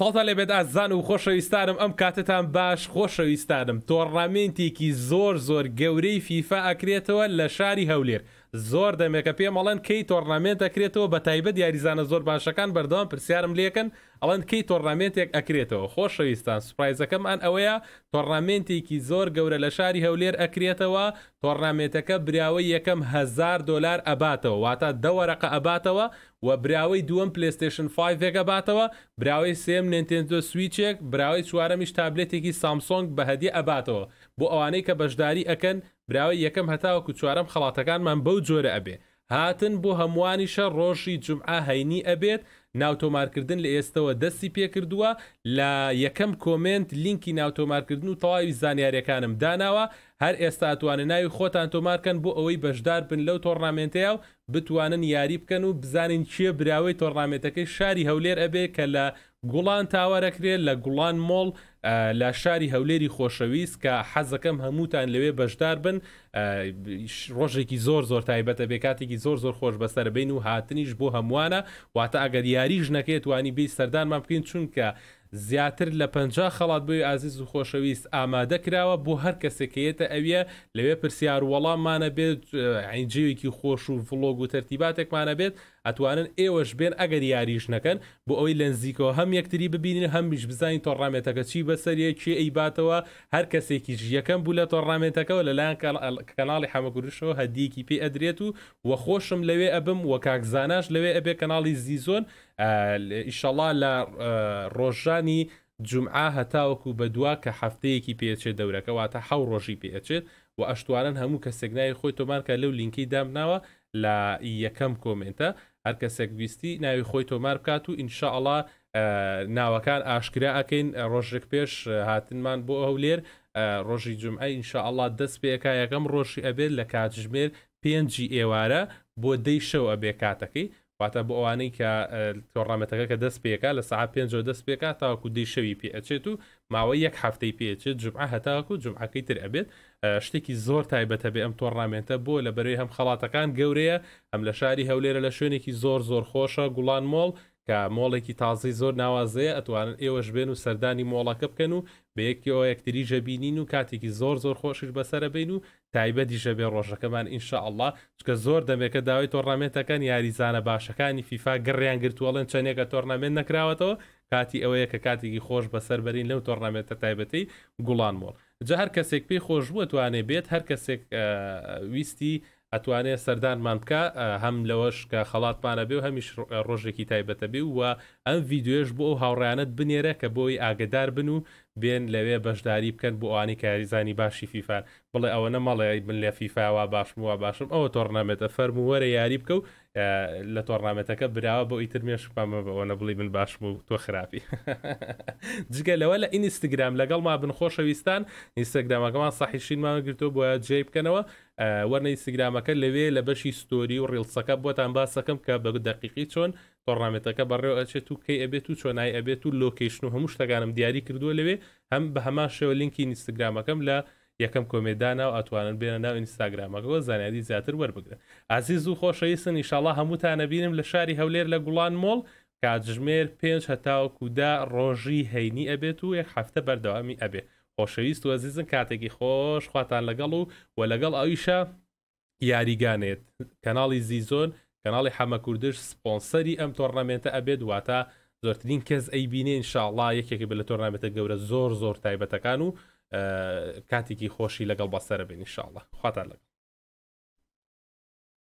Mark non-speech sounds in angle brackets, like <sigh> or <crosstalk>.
ساڵتا لەبێت ئازان و خۆشەویستانم ئەم کاتتان باش خۆشەویستانم تۆڕامێنتێکی زۆر زۆر گەورەی فیفا ئەکرێتەوە لە شاری هەولێر زۆر دەمێکە پێمەڵەن کەی تۆرنامنت ئەکرێتەوە بە تایبەت یاریزانە زۆر باشەکان بەردەوام پرسیارم لێکن ئەڵەن کەی تۆرنامنتێک ئەکرێتەوە خۆشەویستان سوپایزەکەمان ئەوەیە تۆرنامنتێکی زۆر گەورە لە شاری هەولێر ئەکرێتەوە تۆرنامێتەکە براوەی یەکەم هزار دلار ئەباتەوە واتە دەوەرەقە ئەباتەوە و براوەی دووەم پلیستشن 5ێکە باتەوە براوەی سم نینتندۆ سویچێک براوەی چوارەمیش تابلێتێکی سامسۆنگ بە هەدی ئەباتەوە بۆ ئەوانەی کە بەشداری ئەکەن براوی یەکەم هەتاوەکو چوارەم خڵاتەکانمان بەو جۆرە ئەبێ هاتن بۆ هەمووانیشە ڕۆژی جمعە هەینی ئەبێت ناوتۆمارکردن لە ئێستەوە دەستی پێکردووە لە یەکەم کۆمنت لینکی ناوتۆمارکردن و تەواوی زانیاریەکانم داناوە هەر ئێستا ئەتوانە ناوی خۆتان تۆمارکەن بۆ ئەوەی بەشدار بن لەو تۆڕنامێنتەیە و بتوانن یاری بکەن و بزانین چییە براوەی تۆڕنامێتەکەی شاری هەولێر ئەبێ کە لە گوڵان تاوارەکرێت لە گوڵان مۆڵ لە شاری هەولێری خۆشەویست کە حەزەکەم هەمووتان لەوێ بەشدار بن ڕۆژێکی زۆر زۆر تایبەتە بێکاتێکی زۆر زۆر خۆش بەسەر بین و هاتنیش بۆ هەمووانە واتە ئەگەر یاریژ نەکەێت توانی بی سەردانمان بکەین چونکە زیاتر لە پ خەڵات بووی ئازیز و خۆشەویست ئامادە کراوە بۆ هەر کەسەکەیێتە ئەویە لەوێ پرسیار وەڵاممانە بێت عینجیوێکی خۆش و فلۆگ و تەرتیباتێکمانە بێت ئەتوانن ئێوەش بێن ئەگەر یاریش نەکەن بۆ ئەوی لەنزیکەوە هەم یەکتری ببینین هەمیش بزانین تۆڕامێتەکە چی بەسەریەکی ئەیباتەوە هەر کەسێکی ژیەکەم بوو لە تۆڕامێتەکەەوە لەلایەن کەناڵی حەمەگورشەوە هەدیکی پێ ئەدرێت و وەخۆشم لەوێ ئەبم وە کاکزاناش لەوێ ئەبێ کەناڵی زیزۆن ئیشەڵا لە ڕۆژانی جمعا هەتاوەکو بەدوا کە هەفتەیەکی پێچێت دەورەکە واتە حەو ڕۆژی پێچێت و ئەشتوانن هەموو کە سگنای خۆی تۆمارکە لەو لینکەی دامناوە لە یەکەم کۆمنتە هەر کەسێک ویستی ناوی خۆی تۆمار بکات و ئینشاءڵا ناوەکان ئاشکرا ئەکەین ڕۆژێک پێش هاتنمان بۆ ئەو لێر ڕۆژی جمعە ئینشاءله دەست پێەکە یەکەم ڕۆژی ئەبێت لە کاتژمێر پێنجی ئێوارە بۆ دەی شەو ئەبێ کاتەکەی واتە بۆ ئەوانەی کە تۆڕامەتەکە کە دەست پێکا لە سعات پێ دەست پێکا تاواکو دی شەوی پێ ئەچێت و ماوەی یەک هەفتەی پێچێت جمع هەتاکو جمعەکەی تر ئەبێت شتێکی زۆر تایبەتە بێ ئەم تۆڕامێنتە بۆ لە بەرەوەی هەم خڵاتەکان گەورەیە ئەم لە شاری هەولێرە لە شوێنێکی زۆر زۆر خۆشە گوڵان مۆڵ کە مۆڵێکی تازی زۆر ناوازەیە ئەتوانن ئێوەش بێن و سەردانی مۆڵەکە بکەن و بە یەکیەوە یەکتری ژەبینین و کاتێکی زۆر زۆر خۆشش بەسرە بین و تایبەتی ژەبێ ڕۆژەکەمان ئینشاء الله چکە زۆر دەمێکە داوای تۆڕامێتەکان یاریزانە باشەکانی فیفا گەڕیان گرتووەڵێن چەندێکە تۆرنامێن نەکراوەتەوە کاتی ئەوەیە کە کاتێکی خۆش بەسەر بەرین لەو تۆڕامێتە تایبەتی گوڵان مۆڵ جە هەر کەسێک پێی خۆشبووە توانێ بێت هەر کەسێک ویستی ئەتوانێت سەردانمان بکە هەم لەوەش کە خەڵاتمانە بێ و هەمیش ڕۆژێکی تایبەتە بێ وە ئەم ڤیددیوێش بۆ ئەو هاوڕیانت بنێرە کە بۆی ئاگدار بن و بێن لەوێ بەشداری بکەن بۆ ئانی کاریزانی باشی فیفان بڵێ ئەوە نەمەڵێ من لە فیفاوا باشم وە باشم ئەوە تۆرنامێتە فەرم وەرە یاری بکە و لە تۆرنامەتەکە براوە بۆ ئیترمێش پامە بەەوەە بڵی من باشم و تۆ خراپی <laughs> جگە لەوە لە ئینستاگرام لەگەڵ ما بن خۆشەویستان ئینستاگرامەکەمان ساحیشینمان گرتو بۆە جێ بکەنەوە وەرنە ئیسگرامەکە لەوێ لە بەشی ستۆری و ڕێڵسەکە بۆتان باسەکەم کە بە دقیقی چۆن تۆڕامێتەکە بەڕێو ئەچێت و کەی ئەبێت و چۆنای ئەبێت و لۆکیشن و هەموو شتەکانم دیاری کردووە لەوێ هەم بە هەما شێوە لینکی ئینستاگرامەکەم لە یەکەم کۆمێدانا و ئەتوانن بێنە ناو ئینستاگرامەکەەوە زانیادی زیاتر وەربگرن ئازیز و خۆشەویستن ئیشاڵا هەمووتانە بینم لە شاری هەولێر لە گوڵان مۆڵ کاتژمێر پێنج هەتاوکودا ڕۆژی هەینی ئەبێت و یەک هەفتە بەردەوامی ئەبێ خۆشەویست و زیزن کاتێکی خۆشخواتان لەگەڵ و و لەگەڵ ئەویشە یاریگانێت کەناڵی زیزۆن کەناڵی حەمە کوردش سپۆنسەری ئەم تۆرنامێتە ئەبێت واتە زۆرترین کەس ئەی بینێن شاءڵا یەکێکی بە لە تۆرنامێتە گەورە زۆر زۆر تایبەتەکان و کاتێکی خۆشی لەگەڵ بەسەرە بینی شاءڵە خواتان لەگەڵ